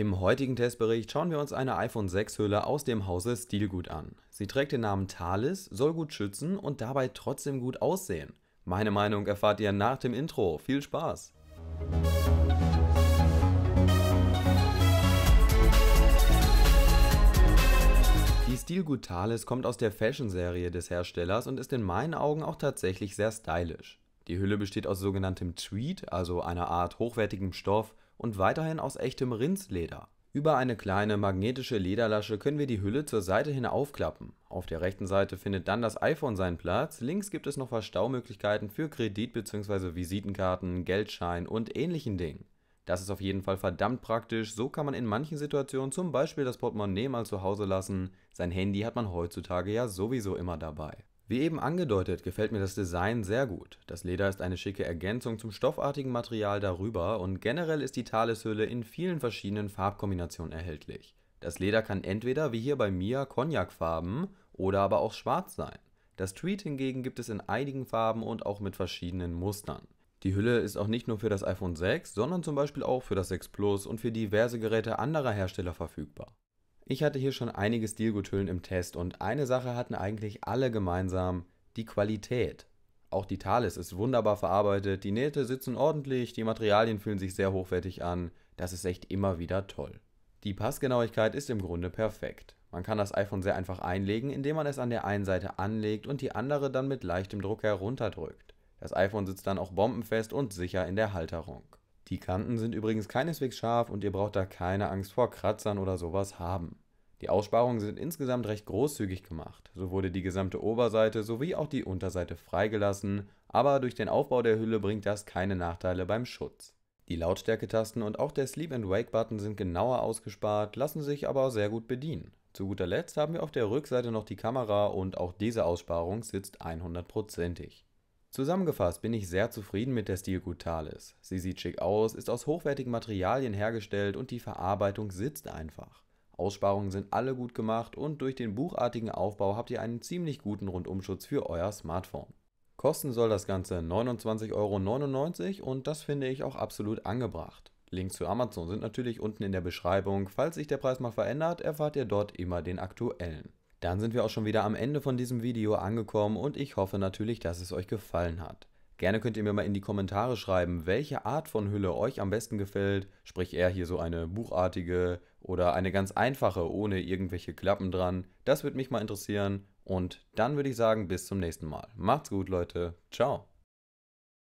Im heutigen Testbericht schauen wir uns eine iPhone 6 Hülle aus dem Hause Stilgut an. Sie trägt den Namen Thales, soll gut schützen und dabei trotzdem gut aussehen. Meine Meinung erfahrt ihr nach dem Intro. Viel Spaß! Die Stilgut Thales kommt aus der Fashion-Serie des Herstellers und ist in meinen Augen auch tatsächlich sehr stylisch. Die Hülle besteht aus sogenanntem Tweed, also einer Art hochwertigem Stoff, und weiterhin aus echtem Rindsleder. Über eine kleine magnetische Lederlasche können wir die Hülle zur Seite hin aufklappen. Auf der rechten Seite findet dann das iPhone seinen Platz, links gibt es noch Verstaumöglichkeiten für Kredit- bzw. Visitenkarten, Geldschein und ähnlichen Dingen. Das ist auf jeden Fall verdammt praktisch, so kann man in manchen Situationen zum Beispiel das Portemonnaie mal zu Hause lassen, sein Handy hat man heutzutage ja sowieso immer dabei. Wie eben angedeutet, gefällt mir das Design sehr gut. Das Leder ist eine schicke Ergänzung zum stoffartigen Material darüber und generell ist die Thaleshülle in vielen verschiedenen Farbkombinationen erhältlich. Das Leder kann entweder, wie hier bei mir, Cognacfarben oder aber auch schwarz sein. Das Tweet hingegen gibt es in einigen Farben und auch mit verschiedenen Mustern. Die Hülle ist auch nicht nur für das iPhone 6, sondern zum Beispiel auch für das 6 Plus und für diverse Geräte anderer Hersteller verfügbar. Ich hatte hier schon einige Stilgutüllen im Test und eine Sache hatten eigentlich alle gemeinsam, die Qualität. Auch die Thales ist wunderbar verarbeitet, die Nähte sitzen ordentlich, die Materialien fühlen sich sehr hochwertig an, das ist echt immer wieder toll. Die Passgenauigkeit ist im Grunde perfekt. Man kann das iPhone sehr einfach einlegen, indem man es an der einen Seite anlegt und die andere dann mit leichtem Druck herunterdrückt. Das iPhone sitzt dann auch bombenfest und sicher in der Halterung. Die Kanten sind übrigens keineswegs scharf und ihr braucht da keine Angst vor Kratzern oder sowas haben. Die Aussparungen sind insgesamt recht großzügig gemacht. So wurde die gesamte Oberseite sowie auch die Unterseite freigelassen, aber durch den Aufbau der Hülle bringt das keine Nachteile beim Schutz. Die Lautstärketasten und auch der Sleep and Wake Button sind genauer ausgespart, lassen sich aber sehr gut bedienen. Zu guter Letzt haben wir auf der Rückseite noch die Kamera und auch diese Aussparung sitzt 100%ig. Zusammengefasst bin ich sehr zufrieden mit der Stilgut Thales. Sie sieht schick aus, ist aus hochwertigen Materialien hergestellt und die Verarbeitung sitzt einfach. Aussparungen sind alle gut gemacht und durch den buchartigen Aufbau habt ihr einen ziemlich guten Rundumschutz für euer Smartphone. Kosten soll das Ganze 29,99 Euro und das finde ich auch absolut angebracht. Links zu Amazon sind natürlich unten in der Beschreibung. Falls sich der Preis mal verändert, erfahrt ihr dort immer den aktuellen. Dann sind wir auch schon wieder am Ende von diesem Video angekommen und ich hoffe natürlich, dass es euch gefallen hat. Gerne könnt ihr mir mal in die Kommentare schreiben, welche Art von Hülle euch am besten gefällt. Sprich eher hier so eine buchartige oder eine ganz einfache ohne irgendwelche Klappen dran. Das würde mich mal interessieren. Und dann würde ich sagen, bis zum nächsten Mal. Macht's gut, Leute. Ciao.